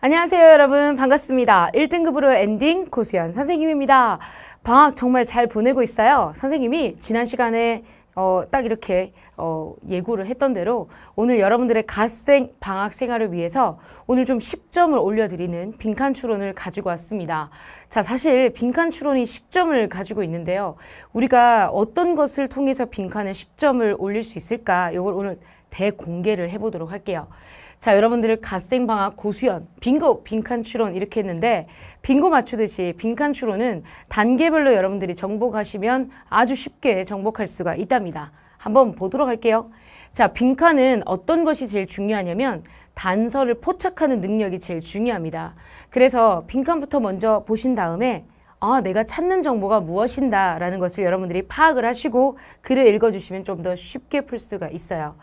안녕하세요 여러분 반갑습니다. 1등급으로 엔딩 고수연 선생님입니다. 방학 정말 잘 보내고 있어요. 선생님이 지난 시간에 어, 딱 이렇게 어, 예고를 했던 대로 오늘 여러분들의 갓생 방학 생활을 위해서 오늘 좀 10점을 올려드리는 빈칸 추론을 가지고 왔습니다. 자, 사실 빈칸 추론이 10점을 가지고 있는데요. 우리가 어떤 것을 통해서 빈칸에 10점을 올릴 수 있을까? 이걸 오늘 대공개를 해보도록 할게요. 자 여러분들 갓생방학 고수연 빙고 빈칸 추론 이렇게 했는데 빙고 맞추듯이 빈칸 추론은 단계별로 여러분들이 정복하시면 아주 쉽게 정복할 수가 있답니다. 한번 보도록 할게요. 자 빈칸은 어떤 것이 제일 중요하냐면 단서를 포착하는 능력이 제일 중요합니다. 그래서 빈칸부터 먼저 보신 다음에 아, 내가 찾는 정보가 무엇인다라는 것을 여러분들이 파악을 하시고 글을 읽어주시면 좀 더 쉽게 풀 수가 있어요.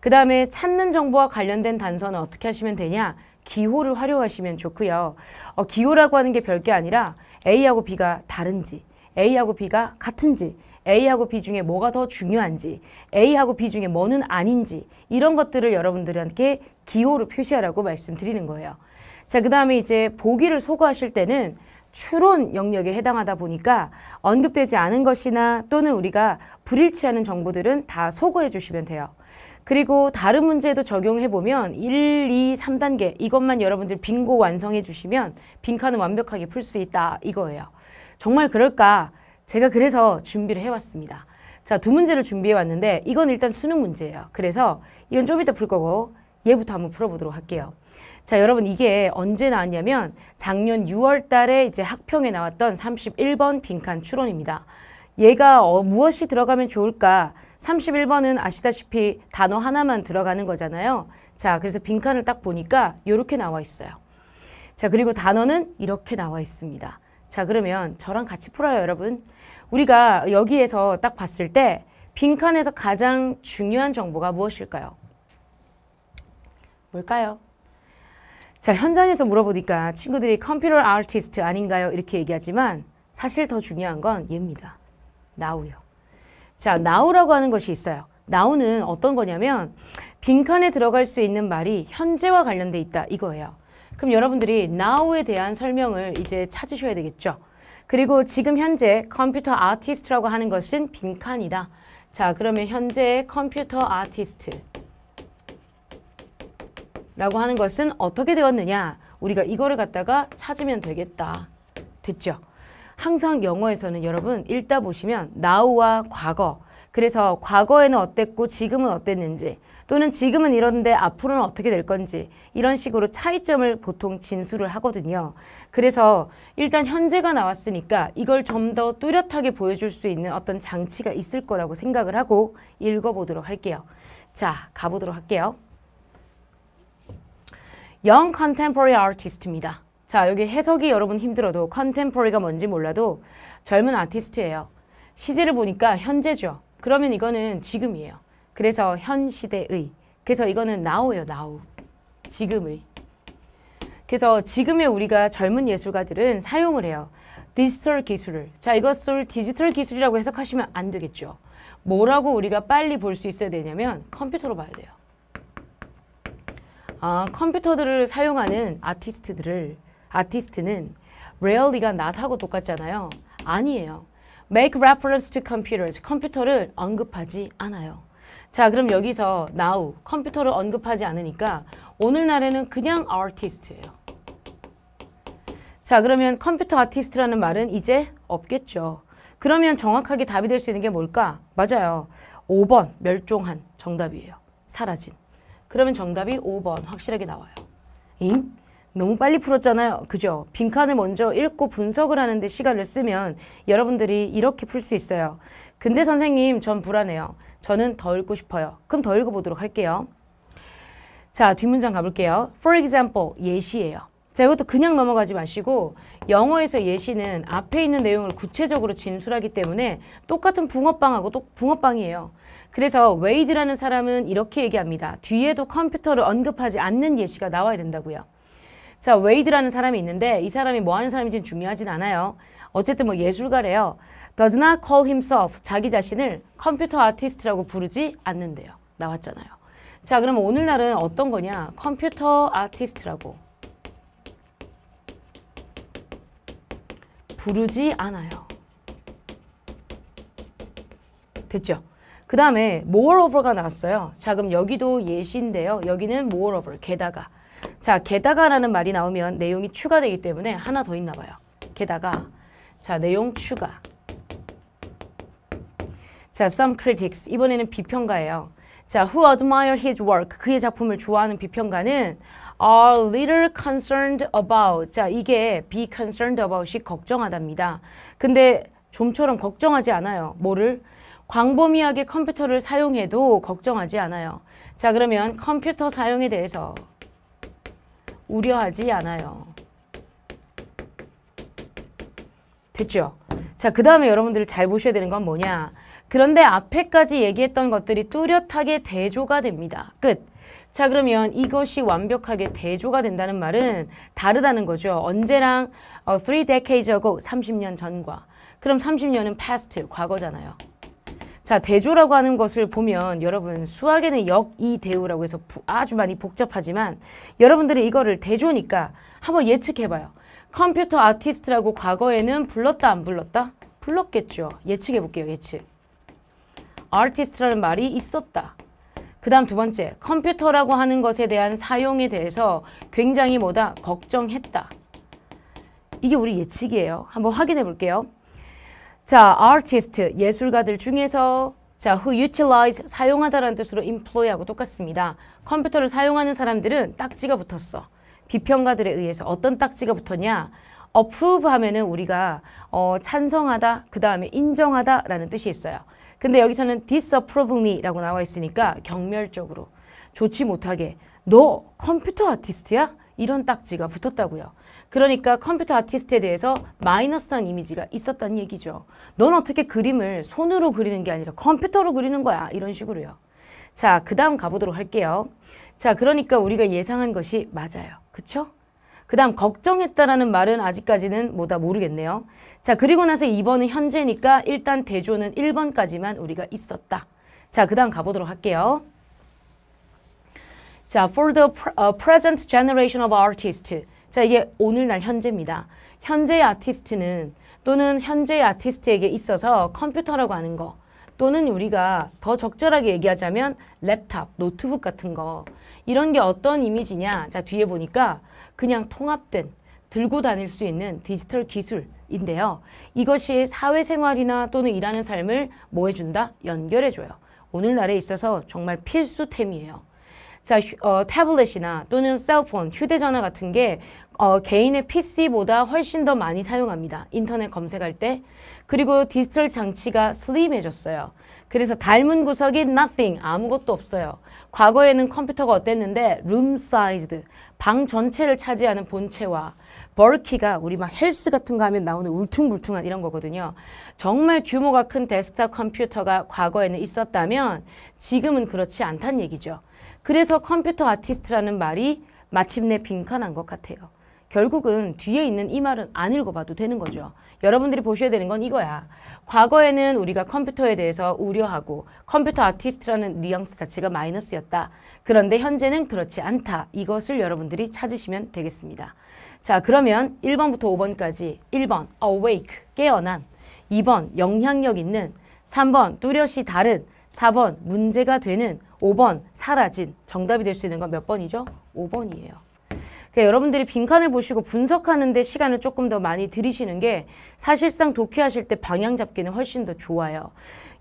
그 다음에 찾는 정보와 관련된 단서는 어떻게 하시면 되냐? 기호를 활용하시면 좋고요. 어, 기호라고 하는 게 별 게 아니라 A하고 B가 다른지, A하고 B가 같은지, A하고 B 중에 뭐가 더 중요한지, A하고 B 중에 뭐는 아닌지 이런 것들을 여러분들한테 기호로 표시하라고 말씀드리는 거예요. 자, 그 다음에 이제 보기를 소거하실 때는 추론 영역에 해당하다 보니까 언급되지 않은 것이나 또는 우리가 불일치하는 정보들은 다 소거해 주시면 돼요. 그리고 다른 문제도 적용해 보면 1, 2, 3단계 이것만 여러분들 빙고 완성해 주시면 빈칸은 완벽하게 풀 수 있다 이거예요. 정말 그럴까? 제가 그래서 준비를 해왔습니다. 자, 두 문제를 준비해 왔는데 이건 일단 수능 문제예요. 그래서 이건 좀 이따 풀 거고 얘부터 한번 풀어보도록 할게요. 자, 여러분 이게 언제 나왔냐면 작년 6월 달에 이제 학평에 나왔던 31번 빈칸 추론입니다. 얘가 어, 무엇이 들어가면 좋을까? 31번은 아시다시피 단어 하나만 들어가는 거잖아요. 자, 그래서 빈칸을 딱 보니까 이렇게 나와 있어요. 자, 그리고 단어는 이렇게 나와 있습니다. 자, 그러면 저랑 같이 풀어요, 여러분. 우리가 여기에서 딱 봤을 때 빈칸에서 가장 중요한 정보가 무엇일까요? 뭘까요? 자, 현장에서 물어보니까 친구들이 컴퓨터 아티스트 아닌가요? 이렇게 얘기하지만 사실 더 중요한 건 얘입니다. 나우요. 자, 나우라고 하는 것이 있어요. 나우는 어떤 거냐면 빈칸에 들어갈 수 있는 말이 현재와 관련돼 있다 이거예요. 그럼 여러분들이 n o 에 대한 설명을 이제 찾으셔야 되겠죠. 그리고 지금 현재 컴퓨터 아티스트라고 하는 것은 빈칸이다. 자 그러면 현재 컴퓨터 아티스트 라고 하는 것은 어떻게 되었느냐 우리가 이거를 갖다가 찾으면 되겠다 됐죠? 항상 영어에서는 여러분 읽다 보시면 now와 과거 그래서 과거에는 어땠고 지금은 어땠는지 또는 지금은 이런데 앞으로는 어떻게 될 건지 이런 식으로 차이점을 보통 진술을 하거든요. 그래서 일단 현재가 나왔으니까 이걸 좀 더 뚜렷하게 보여줄 수 있는 어떤 장치가 있을 거라고 생각을 하고 읽어보도록 할게요. 자, 가보도록 할게요. Young Contemporary Artist입니다. 자, 여기 해석이 여러분 힘들어도 Contemporary가 뭔지 몰라도 젊은 아티스트예요. 시제를 보니까 현재죠. 그러면 이거는 지금이에요. 그래서 현 시대의. 그래서 이거는 now예요, now. 지금의. 그래서 지금의 우리가 젊은 예술가들은 사용을 해요. 디지털 기술을. 자, 이것을 디지털 기술이라고 해석하시면 안 되겠죠. 뭐라고 우리가 빨리 볼 수 있어야 되냐면 컴퓨터로 봐야 돼요. 아, 컴퓨터들을 사용하는 아티스트들을 아티스트는 rarely가 not하고 똑같잖아요. 아니에요. make reference to computers. 컴퓨터를 언급하지 않아요. 자, 그럼 여기서 now 컴퓨터를 언급하지 않으니까 오늘날에는 그냥 artist예요. 자, 그러면 컴퓨터 아티스트라는 말은 이제 없겠죠. 그러면 정확하게 답이 될 수 있는 게 뭘까? 맞아요. 5번 멸종한 정답이에요. 사라진. 그러면 정답이 5번 확실하게 나와요. 잉? 너무 빨리 풀었잖아요. 그죠? 빈칸을 먼저 읽고 분석을 하는데 시간을 쓰면 여러분들이 이렇게 풀 수 있어요. 근데 선생님, 전 불안해요. 저는 더 읽고 싶어요. 그럼 더 읽어보도록 할게요. 자, 뒷문장 가볼게요. For example, 예시예요. 자, 이것도 그냥 넘어가지 마시고 영어에서 예시는 앞에 있는 내용을 구체적으로 진술하기 때문에 똑같은 붕어빵하고 또 붕어빵이에요. 그래서 웨이드라는 사람은 이렇게 얘기합니다. 뒤에도 컴퓨터를 언급하지 않는 예시가 나와야 된다고요. 자, 웨이드라는 사람이 있는데 이 사람이 뭐 하는 사람인지는 중요하진 않아요. 어쨌든 뭐 예술가래요. does not call himself 자기 자신을 컴퓨터 아티스트라고 부르지 않는데요. 나왔잖아요. 자, 그러 오늘날은 어떤 거냐? 컴퓨터 아티스트라고 부르지 않아요. 됐죠? 그 다음에 moreover가 나왔어요. 자 그럼 여기도 예시인데요. 여기는 moreover, 게다가. 자 게다가라는 말이 나오면 내용이 추가되기 때문에 하나 더 있나 봐요. 게다가 자 내용 추가. 자 some critics 이번에는 비평가예요. 자, who admire his work. 그의 작품을 좋아하는 비평가는 are little concerned about. 자, 이게 be concerned about이 걱정하답니다. 근데 좀처럼 걱정하지 않아요. 뭐를? 광범위하게 컴퓨터를 사용해도 걱정하지 않아요. 자 그러면 컴퓨터 사용에 대해서 우려하지 않아요. 됐죠? 자, 그 다음에 여러분들 잘 보셔야 되는 건 뭐냐. 그런데 앞에까지 얘기했던 것들이 뚜렷하게 대조가 됩니다. 끝. 자, 그러면 이것이 완벽하게 대조가 된다는 말은 다르다는 거죠. 언제랑 어, three decades ago, 30년 전과. 그럼 30년은 past, 과거잖아요. 자, 대조라고 하는 것을 보면 여러분 수학에는 역이대우라고 해서 아주 많이 복잡하지만 여러분들이 이거를 대조니까 한번 예측해봐요. 컴퓨터 아티스트라고 과거에는 불렀다 안 불렀다? 불렀겠죠. 예측해볼게요. 예측. 아티스트라는 말이 있었다. 그 다음 두 번째, 컴퓨터라고 하는 것에 대한 사용에 대해서 굉장히 뭐다? 걱정했다. 이게 우리 예측이에요. 한번 확인해 볼게요. 자, artist, 예술가들 중에서 자, who utilize, 사용하다라는 뜻으로 employ하고 똑같습니다. 컴퓨터를 사용하는 사람들은 딱지가 붙었어. 비평가들에 의해서 어떤 딱지가 붙었냐? approve 하면은 우리가 어, 찬성하다, 그 다음에 인정하다라는 뜻이 있어요. 근데 여기서는 disapprovingly라고 나와 있으니까 경멸적으로 좋지 못하게 너 컴퓨터 아티스트야? 이런 딱지가 붙었다고요. 그러니까 컴퓨터 아티스트에 대해서 마이너스한 이미지가 있었다는 얘기죠. 넌 어떻게 그림을 손으로 그리는 게 아니라 컴퓨터로 그리는 거야. 이런 식으로요. 자, 그 다음 가보도록 할게요. 자, 그러니까 우리가 예상한 것이 맞아요. 그쵸? 그 다음 걱정했다라는 말은 아직까지는 뭐다 모르겠네요. 자, 그리고 나서 2번은 현재니까 일단 대조는 1번까지만 우리가 있었다. 자, 그 다음 가보도록 할게요. 자, for the 어, present generation of artists. 자, 이게 오늘날 현재입니다. 현재의 아티스트는 또는 현재의 아티스트에게 있어서 컴퓨터라고 하는 거 또는 우리가 더 적절하게 얘기하자면 랩탑, 노트북 같은 거 이런 게 어떤 이미지냐 자 뒤에 보니까 그냥 통합된 들고 다닐 수 있는 디지털 기술인데요. 이것이 사회생활이나 또는 일하는 삶을 뭐 해준다? 연결해줘요. 오늘날에 있어서 정말 필수템이에요. 자, 어, 태블릿이나 또는 셀폰, 휴대전화 같은 게 어, 개인의 PC보다 훨씬 더 많이 사용합니다. 인터넷 검색할 때. 그리고 디지털 장치가 슬림해졌어요. 그래서 닮은 구석이 nothing, 아무것도 없어요. 과거에는 컴퓨터가 어땠는데 룸 사이즈, 방 전체를 차지하는 본체와 벌키가 우리 막 헬스 같은 거 하면 나오는 울퉁불퉁한 이런 거거든요. 정말 규모가 큰 데스크탑 컴퓨터가 과거에는 있었다면 지금은 그렇지 않다는 얘기죠. 그래서 컴퓨터 아티스트라는 말이 마침내 빈칸한 것 같아요. 결국은 뒤에 있는 이 말은 안 읽어봐도 되는 거죠. 여러분들이 보셔야 되는 건 이거야. 과거에는 우리가 컴퓨터에 대해서 우려하고 컴퓨터 아티스트라는 뉘앙스 자체가 마이너스였다. 그런데 현재는 그렇지 않다. 이것을 여러분들이 찾으시면 되겠습니다. 자, 그러면 1번부터 5번까지 1번 awake, 깨어난 2번 영향력 있는 3번 뚜렷이 다른 4번 문제가 되는 5번 사라진 정답이 될 수 있는 건 몇 번이죠? 5번이에요. 그러니까 여러분들이 빈칸을 보시고 분석하는데 시간을 조금 더 많이 들이시는 게 사실상 독해하실 때 방향 잡기는 훨씬 더 좋아요.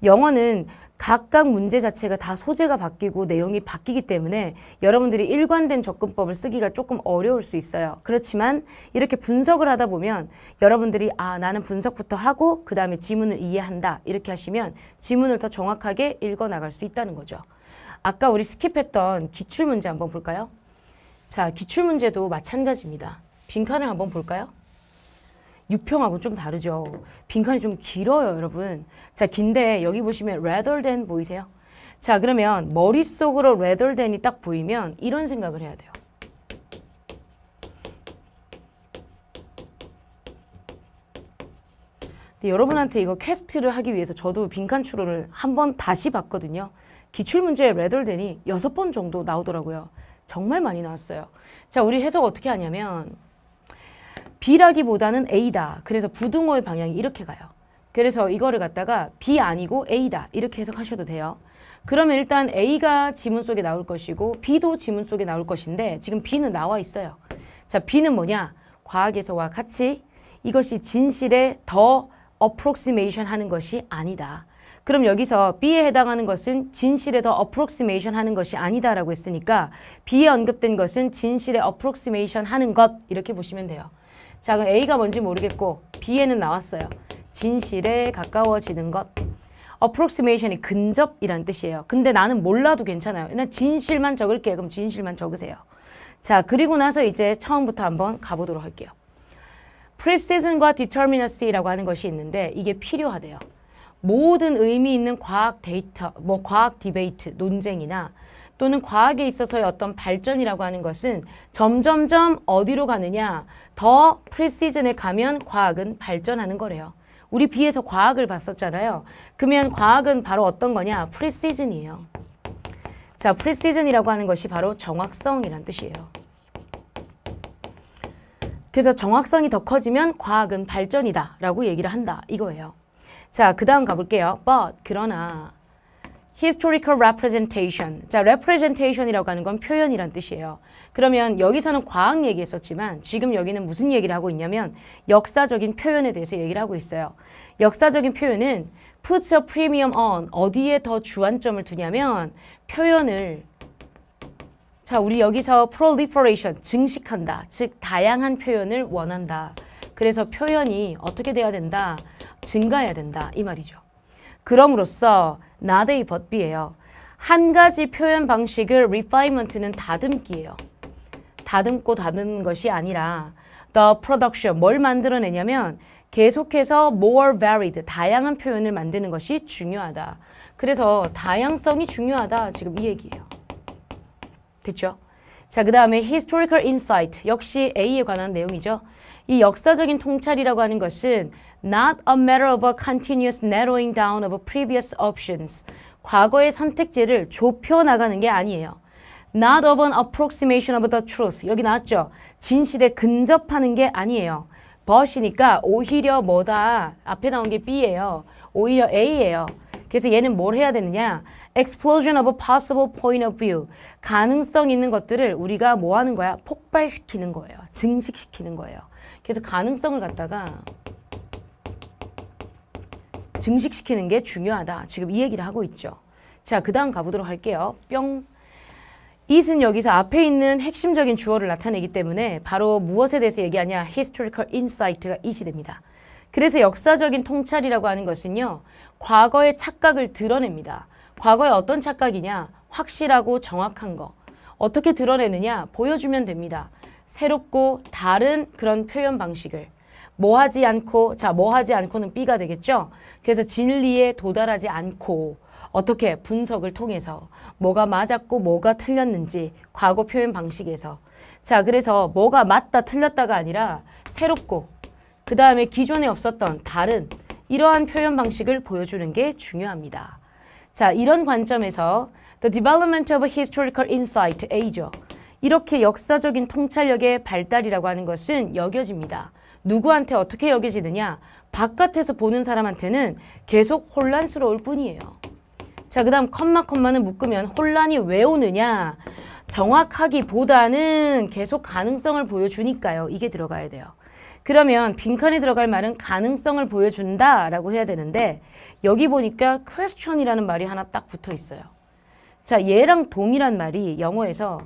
영어는 각각 문제 자체가 다 소재가 바뀌고 내용이 바뀌기 때문에 여러분들이 일관된 접근법을 쓰기가 조금 어려울 수 있어요. 그렇지만 이렇게 분석을 하다 보면 여러분들이 아 나는 분석부터 하고 그 다음에 지문을 이해한다 이렇게 하시면 지문을 더 정확하게 읽어나갈 수 있다는 거죠. 아까 우리 스킵했던 기출문제 한번 볼까요? 자, 기출 문제도 마찬가지입니다. 빈칸을 한번 볼까요? 6평하고 좀 다르죠. 빈칸이 좀 길어요, 여러분. 자, 긴데 여기 보시면 rather than 보이세요? 자, 그러면 머릿속으로 rather than이 딱 보이면 이런 생각을 해야 돼요. 근데 여러분한테 이거 퀘스트를 하기 위해서 저도 빈칸 추론을 한번 다시 봤거든요. 기출문제에 rather than이 6번 정도 나오더라고요. 정말 많이 나왔어요. 자, 우리 해석 어떻게 하냐면 B라기보다는 A다. 그래서 부등호의 방향이 이렇게 가요. 그래서 이거를 갖다가 B 아니고 A다. 이렇게 해석하셔도 돼요. 그러면 일단 A가 지문 속에 나올 것이고 B도 지문 속에 나올 것인데 지금 B는 나와 있어요. 자, B는 뭐냐? 과학에서와 같이 이것이 진실에 더 어프록시메이션 하는 것이 아니다. 그럼 여기서 B에 해당하는 것은 진실에 더 approximation 하는 것이 아니다라고 했으니까 B에 언급된 것은 진실에 approximation 하는 것 이렇게 보시면 돼요. 자 그럼 A가 뭔지 모르겠고 B에는 나왔어요. 진실에 가까워지는 것. approximation이 근접이란 뜻이에요. 근데 나는 몰라도 괜찮아요. 난 진실만 적을게 그럼 진실만 적으세요. 자 그리고 나서 이제 처음부터 한번 가보도록 할게요. precision과 determinacy라고 하는 것이 있는데 이게 필요하대요. 모든 의미 있는 과학 데이터, 뭐 과학 디베이트, 논쟁이나 또는 과학에 있어서의 어떤 발전이라고 하는 것은 점점점 어디로 가느냐 더 프리시즌에 가면 과학은 발전하는 거래요. 우리 비에서 과학을 봤었잖아요. 그러면 과학은 바로 어떤 거냐? 프리시즌이에요. 자, 프리시즌이라고 하는 것이 바로 정확성이란 뜻이에요. 그래서 정확성이 더 커지면 과학은 발전이다 라고 얘기를 한다 이거예요. 자, 그 다음 가볼게요. But, 그러나 historical representation. 자, representation이라고 하는 건 표현이란 뜻이에요. 그러면 여기서는 과학 얘기했었지만 지금 여기는 무슨 얘기를 하고 있냐면 역사적인 표현에 대해서 얘기를 하고 있어요. 역사적인 표현은 puts a premium on 어디에 더 주안점을 두냐면 표현을 자, 우리 여기서 proliferation 증식한다. 즉 다양한 표현을 원한다. 그래서 표현이 어떻게 돼야 된다? 증가해야 된다 이 말이죠. 그럼으로써 나대의 법비예요한 가지 표현 방식을 refinement는 다듬기예요. 다듬고 다듬는 것이 아니라 the production 뭘 만들어내냐면 계속해서 more varied 다양한 표현을 만드는 것이 중요하다. 그래서 다양성이 중요하다 지금 이 얘기예요. 됐죠? 자, 그 다음에 historical insight 역시 A에 관한 내용이죠. 이 역사적인 통찰이라고 하는 것은 not a matter of a continuous narrowing down of previous options. 과거의 선택지를 좁혀 나가는 게 아니에요. not of an approximation of the truth. 여기 나왔죠? 진실에 근접하는 게 아니에요. but이니까 오히려 뭐다? 앞에 나온 게 B예요. 오히려 A예요. 그래서 얘는 뭘 해야 되느냐? explosion of a possible point of view. 가능성 있는 것들을 우리가 뭐 하는 거야? 폭발시키는 거예요. 증식시키는 거예요. 그래서 가능성을 갖다가 증식시키는 게 중요하다. 지금 이 얘기를 하고 있죠. 자, 그 다음 가보도록 할게요. 뿅. 이은 여기서 앞에 있는 핵심적인 주어를 나타내기 때문에 바로 무엇에 대해서 얘기하냐. historical insight가 이시 됩니다. 그래서 역사적인 통찰이라고 하는 것은요. 과거의 착각을 드러냅니다. 과거의 어떤 착각이냐. 확실하고 정확한 거. 어떻게 드러내느냐. 보여주면 됩니다. 새롭고 다른 그런 표현 방식을. 뭐 하지 않고 자뭐 하지 않고는 B가 되겠죠. 그래서 진리에 도달하지 않고 어떻게 분석을 통해서 뭐가 맞았고 뭐가 틀렸는지 과거 표현 방식에서 자 그래서 뭐가 맞다 틀렸다가 아니라 새롭고 그 다음에 기존에 없었던 다른 이러한 표현 방식을 보여주는 게 중요합니다. 자 이런 관점에서 The Development of Historical Insight A죠. 이렇게 역사적인 통찰력의 발달이라고 하는 것은 여겨집니다. 누구한테 어떻게 여겨지느냐 바깥에서 보는 사람한테는 계속 혼란스러울 뿐이에요. 자, 그 다음 컴마 컴마는 묶으면 혼란이 왜 오느냐 정확하기보다는 계속 가능성을 보여주니까요. 이게 들어가야 돼요. 그러면 빈칸에 들어갈 말은 가능성을 보여준다 라고 해야 되는데 여기 보니까 question이라는 말이 하나 딱 붙어 있어요. 자 얘랑 동이란 말이 영어에서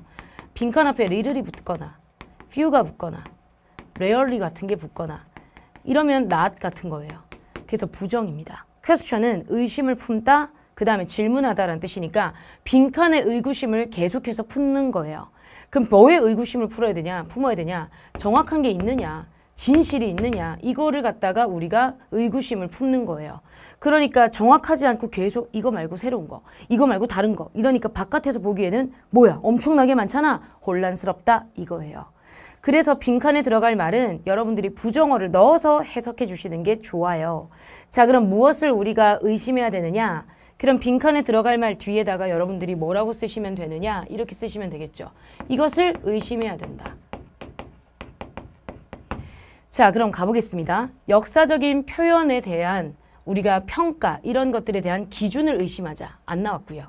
빈칸 앞에 리를이 붙거나 few가 붙거나 레얼리 같은 게 붙거나 이러면 not 같은 거예요. 그래서 부정입니다. 퀘스천은 의심을 품다, 그 다음에 질문하다라는 뜻이니까 빈칸의 의구심을 계속해서 품는 거예요. 그럼 뭐에 의구심을 풀어야 되냐, 품어야 되냐, 정확한 게 있느냐, 진실이 있느냐, 이거를 갖다가 우리가 의구심을 품는 거예요. 그러니까 정확하지 않고 계속 이거 말고 새로운 거, 이거 말고 다른 거, 이러니까 바깥에서 보기에는 뭐야, 엄청나게 많잖아, 혼란스럽다, 이거예요. 그래서 빈칸에 들어갈 말은 여러분들이 부정어를 넣어서 해석해 주시는 게 좋아요. 자, 그럼 무엇을 우리가 의심해야 되느냐? 그럼 빈칸에 들어갈 말 뒤에다가 여러분들이 뭐라고 쓰시면 되느냐? 이렇게 쓰시면 되겠죠. 이것을 의심해야 된다. 자, 그럼 가보겠습니다. 역사적인 표현에 대한 우리가 평가, 이런 것들에 대한 기준을 의심하자. 안 나왔고요.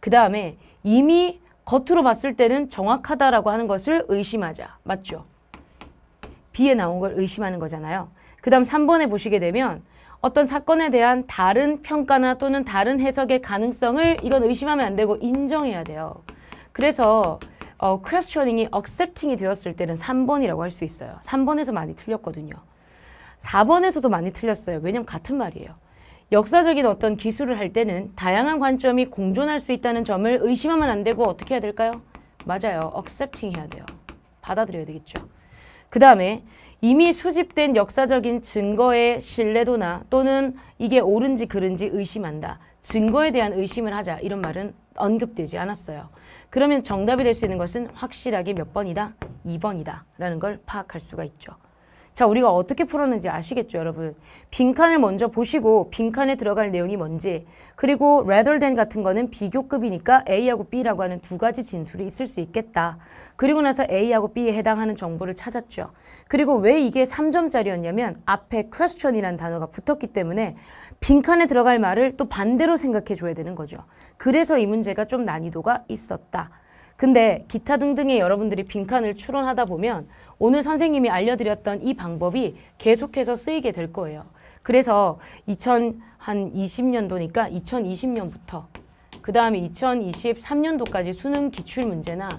그 다음에 이미 겉으로 봤을 때는 정확하다라고 하는 것을 의심하자. 맞죠? B에 나온 걸 의심하는 거잖아요. 그 다음 3번에 보시게 되면 어떤 사건에 대한 다른 평가나 또는 다른 해석의 가능성을 이건 의심하면 안 되고 인정해야 돼요. 그래서 어, questioning이 accepting이 되었을 때는 3번이라고 할 수 있어요. 3번에서 많이 틀렸거든요. 4번에서도 많이 틀렸어요. 왜냐면 같은 말이에요. 역사적인 어떤 기술을 할 때는 다양한 관점이 공존할 수 있다는 점을 의심하면 안 되고 어떻게 해야 될까요? 맞아요. accepting 해야 돼요. 받아들여야 되겠죠. 그 다음에 이미 수집된 역사적인 증거의 신뢰도나 또는 이게 옳은지 그른지 의심한다. 증거에 대한 의심을 하자 이런 말은 언급되지 않았어요. 그러면 정답이 될 수 있는 것은 확실하게 몇 번이다? 2번이다 라는 걸 파악할 수가 있죠. 자 우리가 어떻게 풀었는지 아시겠죠 여러분 빈칸을 먼저 보시고 빈칸에 들어갈 내용이 뭔지 그리고 rather than 같은 거는 비교급이니까 A하고 B라고 하는 두 가지 진술이 있을 수 있겠다 그리고 나서 A하고 B에 해당하는 정보를 찾았죠 그리고 왜 이게 3점짜리였냐면 앞에 question이라는 단어가 붙었기 때문에 빈칸에 들어갈 말을 또 반대로 생각해 줘야 되는 거죠 그래서 이 문제가 좀 난이도가 있었다 근데 기타 등등의 여러분들이 빈칸을 추론하다 보면 오늘 선생님이 알려드렸던 이 방법이 계속해서 쓰이게 될 거예요. 그래서 2020년도니까 2020년부터 그 다음에 2023년도까지 수능 기출문제나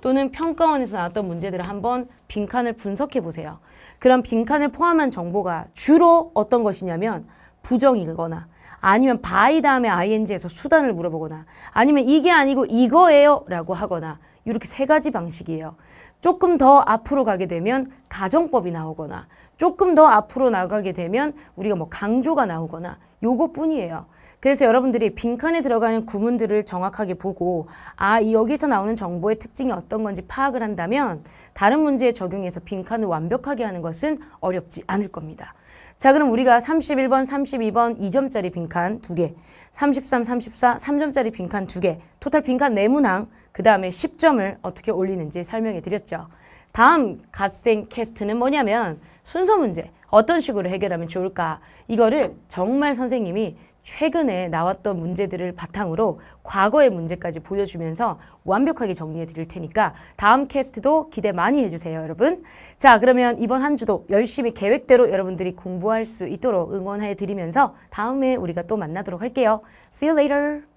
또는 평가원에서 나왔던 문제들을 한번 빈칸을 분석해 보세요. 그럼 빈칸을 포함한 정보가 주로 어떤 것이냐면 부정이거나 아니면 바이 다음에 ing에서 수단을 물어보거나 아니면 이게 아니고 이거예요 라고 하거나 이렇게 세 가지 방식이에요. 조금 더 앞으로 가게 되면 가정법이 나오거나 조금 더 앞으로 나가게 되면 우리가 뭐 강조가 나오거나 요것뿐이에요. 그래서 여러분들이 빈칸에 들어가는 구문들을 정확하게 보고 아 여기서 나오는 정보의 특징이 어떤 건지 파악을 한다면 다른 문제에 적용해서 빈칸을 완벽하게 하는 것은 어렵지 않을 겁니다. 자 그럼 우리가 31번, 32번 2점짜리 빈칸 2개 33, 34, 3점짜리 빈칸 2개 토탈 빈칸 4문항 그 다음에 10점을 어떻게 올리는지 설명해 드렸죠. 다음 갓생 캐스트는 뭐냐면 순서 문제 어떤 식으로 해결하면 좋을까 이거를 정말 선생님이 최근에 나왔던 문제들을 바탕으로 과거의 문제까지 보여주면서 완벽하게 정리해 드릴 테니까 다음 캐스트도 기대 많이 해주세요, 여러분. 자, 그러면 이번 한 주도 열심히 계획대로 여러분들이 공부할 수 있도록 응원해 드리면서 다음에 우리가 또 만나도록 할게요. See you later!